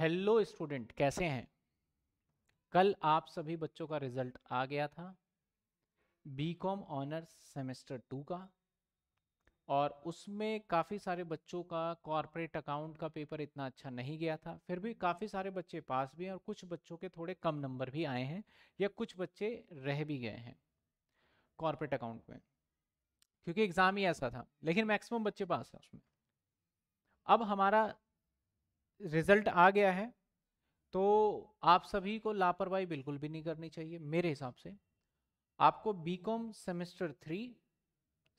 hello student कैसे हैं कल आप सभी बच्चों का रिजल्ट आ गया था बीकॉम ऑनर्स सेमेस्टर टू का और उसमें काफ़ी सारे बच्चों का कॉरपोरेट अकाउंट का पेपर इतना अच्छा नहीं गया था फिर भी काफ़ी सारे बच्चे पास भी हैं और कुछ बच्चों के थोड़े कम नंबर भी आए हैं या कुछ बच्चे रह भी गए हैं कॉरपोरेट अकाउंट में क्योंकि एग्ज़ाम ही ऐसा था लेकिन मैक्सिमम बच्चे पास हैं उसमें अब हमारा रिजल्ट आ गया है तो आप सभी को लापरवाही बिल्कुल भी नहीं करनी चाहिए मेरे हिसाब से आपको बीकॉम सेमेस्टर थ्री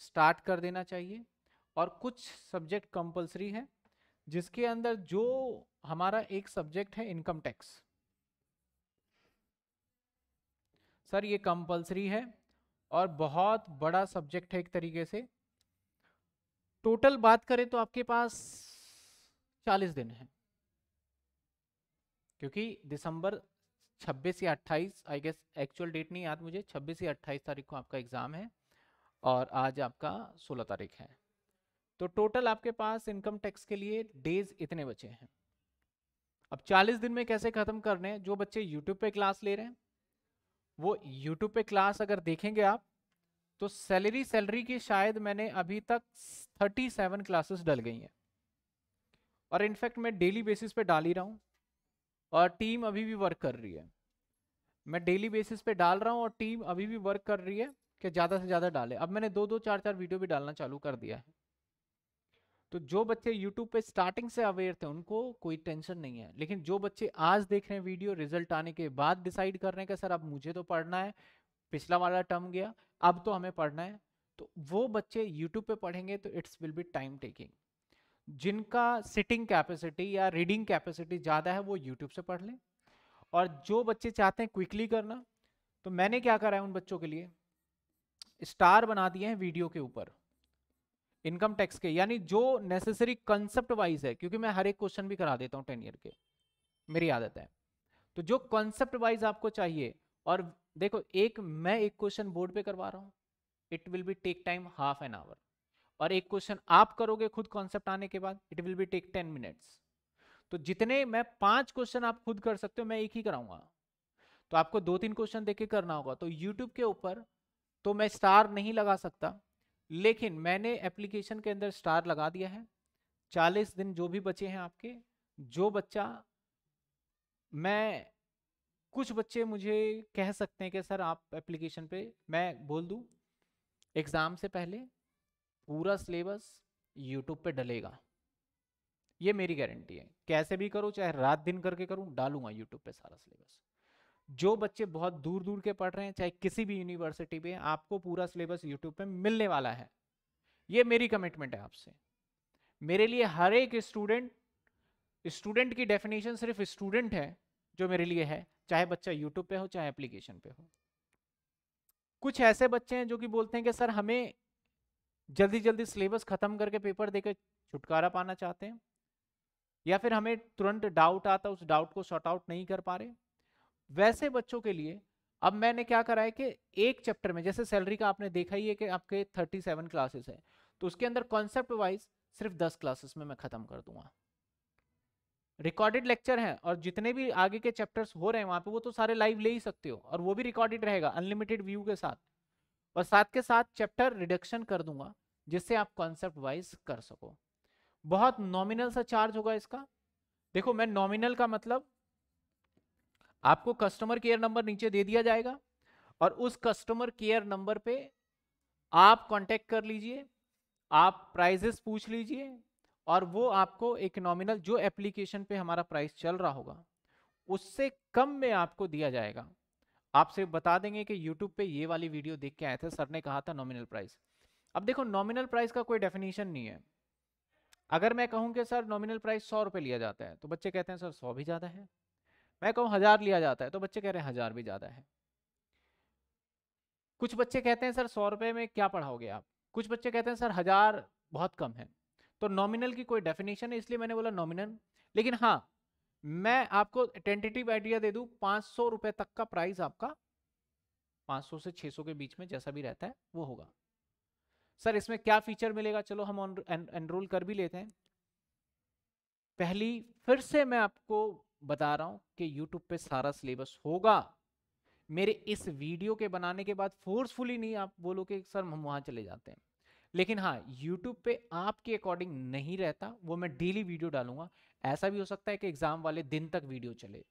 स्टार्ट कर देना चाहिए और कुछ सब्जेक्ट कंपलसरी है जिसके अंदर जो हमारा एक सब्जेक्ट है इनकम टैक्स सर ये कंपलसरी है और बहुत बड़ा सब्जेक्ट है एक तरीके से टोटल बात करें तो आपके पास चालीस दिन है क्योंकि दिसंबर 26 या 28 आई गेस एक्चुअल डेट नहीं याद मुझे 26 या 28 तारीख को आपका एग्ज़ाम है और आज आपका 16 तारीख है तो टोटल आपके पास इनकम टैक्स के लिए डेज इतने बचे हैं अब 40 दिन में कैसे ख़त्म करने हैं जो बच्चे यूट्यूब पे क्लास ले रहे हैं वो यूट्यूब पे क्लास अगर देखेंगे आप तो सैलरी सैलरी की शायद मैंने अभी तक थर्टी क्लासेस डल गई हैं और इनफैक्ट मैं डेली बेसिस पे डाल ही रहा हूँ और टीम अभी भी वर्क कर रही है मैं डेली बेसिस पे डाल रहा हूँ और टीम अभी भी वर्क कर रही है कि ज़्यादा से ज़्यादा डाले अब मैंने दो दो चार चार वीडियो भी डालना चालू कर दिया है तो जो बच्चे यूट्यूब पे स्टार्टिंग से अवेयर थे उनको कोई टेंशन नहीं है लेकिन जो बच्चे आज देख रहे हैं वीडियो रिजल्ट आने के बाद डिसाइड कर रहे हैं कि सर अब मुझे तो पढ़ना है पिछला वाला टर्म गया अब तो हमें पढ़ना है तो वो बच्चे यूट्यूब पे पढ़ेंगे तो it's will be time taking जिनका सिटिंग कैपेसिटी या रीडिंग कैपेसिटी ज़्यादा है वो यूट्यूब से पढ़ लें और जो बच्चे चाहते हैं क्विकली करना तो मैंने क्या करा है उन बच्चों के लिए स्टार बना दिए हैं वीडियो के ऊपर इनकम टैक्स के यानी जो नेसेसरी कंसेप्ट वाइज है क्योंकि मैं हर एक क्वेश्चन भी करा देता हूँ टेन ईयर के मेरी आदत है तो जो कॉन्सेप्ट वाइज आपको चाहिए और देखो एक मैं एक क्वेश्चन बोर्ड पे करवा रहा हूँ it will be take time half an hour और एक क्वेश्चन आप करोगे खुद कॉन्सेप्ट आने के बाद it will be take ten minutes तो जितने मैं पांच क्वेश्चन आप खुद कर सकते हो मैं एक ही कराऊंगा तो आपको दो तीन क्वेश्चन देख के करना होगा तो यूट्यूब के ऊपर तो मैं स्टार नहीं लगा सकता लेकिन मैंने एप्लीकेशन के अंदर स्टार लगा दिया है चालीस दिन जो भी बचे हैं आपके जो बच्चा मैं कुछ बच्चे मुझे कह सकते हैं कि सर आप एप्लीकेशन पे मैं बोल दूं एग्ज़ाम से पहले पूरा सिलेबस यूट्यूब पे डलेगा ये मेरी गारंटी है कैसे भी करूँ चाहे रात दिन करके करूँ डालूंगा यूट्यूब पे सारा सिलेबस जो बच्चे बहुत दूर दूर के पढ़ रहे हैं चाहे किसी भी यूनिवर्सिटी पे आपको पूरा सिलेबस यूट्यूब पे मिलने वाला है ये मेरी कमिटमेंट है आपसे मेरे लिए हर एक स्टूडेंट स्टूडेंट की डेफिनेशन सिर्फ स्टूडेंट है जो मेरे लिए है चाहे बच्चा यूट्यूब पे हो चाहे एप्लीकेशन पे हो कुछ ऐसे बच्चे हैं जो कि बोलते हैं कि सर हमें जल्दी जल्दी सिलेबस खत्म करके पेपर देकर छुटकारा पाना चाहते हैं या फिर हमें तुरंत डाउट आता उस डाउट को शॉर्ट आउट नहीं कर पा रहे वैसे बच्चों के लिए अब मैंने क्या करा है कि एक चैप्टर में जैसे सैलरी का आपने देखा ही है कि आपके 37 क्लासेस है तो उसके अंदर कॉन्सेप्ट वाइज सिर्फ 10 क्लासेस में मैं खत्म कर दूंगा रिकॉर्डेड लेक्चर हैं और जितने भी आगे के चैप्टर्स हो रहे हैं वहाँ पे वो तो सारे लाइव ले ही सकते हो और वो भी रिकॉर्डेड रहेगा अनलिमिटेड व्यू के साथ और साथ के साथ चैप्टर रिडक्शन कर दूंगा जिससे आप कॉन्सेप्ट वाइज कर सको बहुत नॉमिनल सा चार्ज होगा इसका देखो मैं नॉमिनल का मतलब आपको कस्टमर केयर नंबर नीचे दे दिया जाएगा और उस कस्टमर केयर नंबर पे आप कांटेक्ट कर लीजिए आप प्राइजेस पूछ लीजिए और वो आपको एक नॉमिनल जो एप्लीकेशन पे हमारा प्राइस चल रहा होगा उससे कम में आपको दिया जाएगा आपसे बता देंगे कि यूट्यूब पे ये वाली वीडियो देख के आए थे सर ने कहा था नॉमिनल प्राइस अब देखो नॉमिनल प्राइस का कोई डेफिनेशन नहीं है अगर मैं कहूं कि सर नॉमिनल प्राइस सौ रुपये लिया जाता है तो बच्चे कहते हैं सर सौ भी ज़्यादा है मैं कहूँ हज़ार लिया जाता है तो बच्चे कह रहे हैं हज़ार भी ज़्यादा है कुछ बच्चे कहते हैं सर सौ रुपये में क्या पढ़ाओगे आप कुछ बच्चे कहते हैं सर हज़ार बहुत कम है तो नॉमिनल की कोई डेफिनेशन है इसलिए मैंने बोला नॉमिनल लेकिन हाँ मैं आपको टेंटेटिव आइडिया दे दूँ पाँच सौ रुपये तक का प्राइस आपका 500 से 600 के बीच में जैसा भी रहता है वो होगा सर इसमें क्या फीचर मिलेगा चलो हम एनरोल कर भी लेते हैं पहली फिर से मैं आपको बता रहा हूं कि YouTube पे सारा सिलेबस होगा मेरे इस वीडियो के बनाने के बाद फोर्सफुली नहीं आप बोलो कि सर हम वहां चले जाते हैं लेकिन हाँ YouTube पे आपके अकॉर्डिंग नहीं रहता वो मैं डेली वीडियो डालूंगा ऐसा भी हो सकता है कि एग्ज़ाम वाले दिन तक वीडियो चले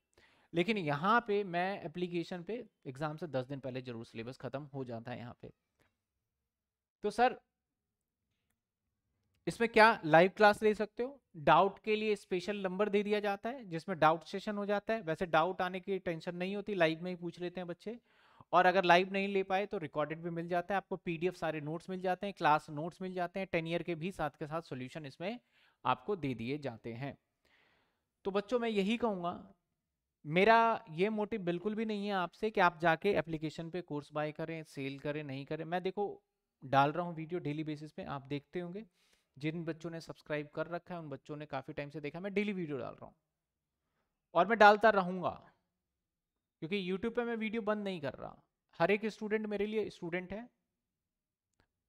लेकिन यहाँ पे मैं एप्लीकेशन पे एग्ज़ाम से दस दिन पहले ज़रूर सिलेबस ख़त्म हो जाता है यहाँ पे तो सर इसमें क्या लाइव क्लास ले सकते हो डाउट के लिए स्पेशल नंबर दे दिया जाता है जिसमें डाउट सेशन हो जाता है वैसे डाउट आने की टेंशन नहीं होती लाइव में ही पूछ लेते हैं बच्चे और अगर लाइव नहीं ले पाए तो रिकॉर्डेड भी मिल जाता है आपको पीडीएफ सारे नोट्स मिल जाते हैं क्लास नोट्स मिल जाते हैं टेन ईयर के भी साथ के साथ सोल्यूशन इसमें आपको दे दिए जाते हैं तो बच्चों मैं यही कहूँगा मेरा ये मोटिव बिल्कुल भी नहीं है आपसे कि आप जाके एप्लीकेशन पे कोर्स बाय करें सेल करें नहीं करें मैं देखो डाल रहा हूँ वीडियो डेली बेसिस पे आप देखते होंगे जिन बच्चों ने सब्सक्राइब कर रखा है उन बच्चों ने काफ़ी टाइम से देखा मैं डेली वीडियो डाल रहा हूँ और मैं डालता रहूँगा क्योंकि यूट्यूब पर मैं वीडियो बंद नहीं कर रहा हर एक स्टूडेंट मेरे लिए स्टूडेंट है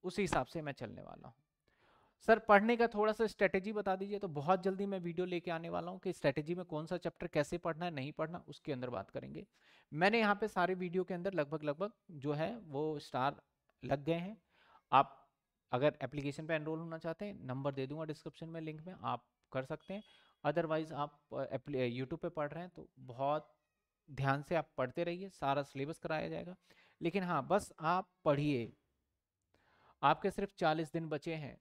उसी हिसाब से मैं चलने वाला हूँ सर पढ़ने का थोड़ा सा स्ट्रेटेजी बता दीजिए तो बहुत जल्दी मैं वीडियो लेके आने वाला हूँ कि स्ट्रेटेजी में कौन सा चैप्टर कैसे पढ़ना है नहीं पढ़ना उसके अंदर बात करेंगे मैंने यहाँ पे सारे वीडियो के अंदर लगभग लगभग जो है वो स्टार लग गए हैं आप अगर एप्लीकेशन पे एनरोल होना चाहते हैं नंबर दे दूंगा डिस्क्रिप्शन में लिंक में आप कर सकते हैं अदरवाइज़ आप यूट्यूब पे पढ़ रहे हैं तो बहुत ध्यान से आप पढ़ते रहिए सारा सिलेबस कराया जाएगा लेकिन हाँ बस आप पढ़िए आपके सिर्फ चालीस दिन बचे हैं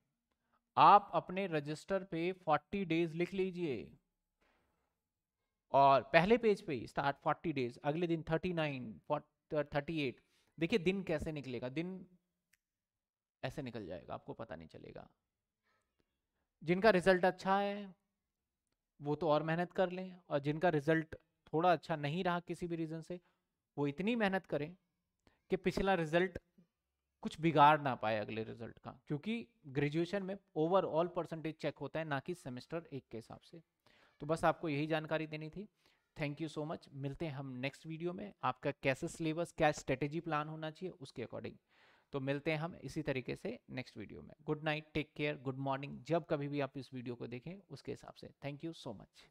आप अपने रजिस्टर पे फोर्टी डेज लिख लीजिए और पहले पेज पे ही स्टार्ट फोर्टी डेज अगले दिन थर्टी नाइन थर्टी एट देखिए दिन कैसे निकलेगा दिन ऐसे निकल जाएगा आपको पता नहीं चलेगा जिनका रिजल्ट अच्छा है वो तो और मेहनत कर लें और जिनका रिजल्ट थोड़ा अच्छा नहीं रहा किसी भी रीज़न से वो इतनी मेहनत करें कि पिछला रिजल्ट कुछ बिगाड़ ना पाए अगले रिजल्ट का क्योंकि ग्रेजुएशन में ओवरऑल परसेंटेज चेक होता है ना कि सेमेस्टर एक के हिसाब से तो बस आपको यही जानकारी देनी थी थैंक यू सो मच मिलते हैं हम नेक्स्ट वीडियो में आपका कैसे सिलेबस क्या स्ट्रेटेजी प्लान होना चाहिए उसके अकॉर्डिंग तो मिलते हैं हम इसी तरीके से नेक्स्ट वीडियो में good night take care good morning जब कभी भी आप इस वीडियो को देखें उसके हिसाब से थैंक यू सो मच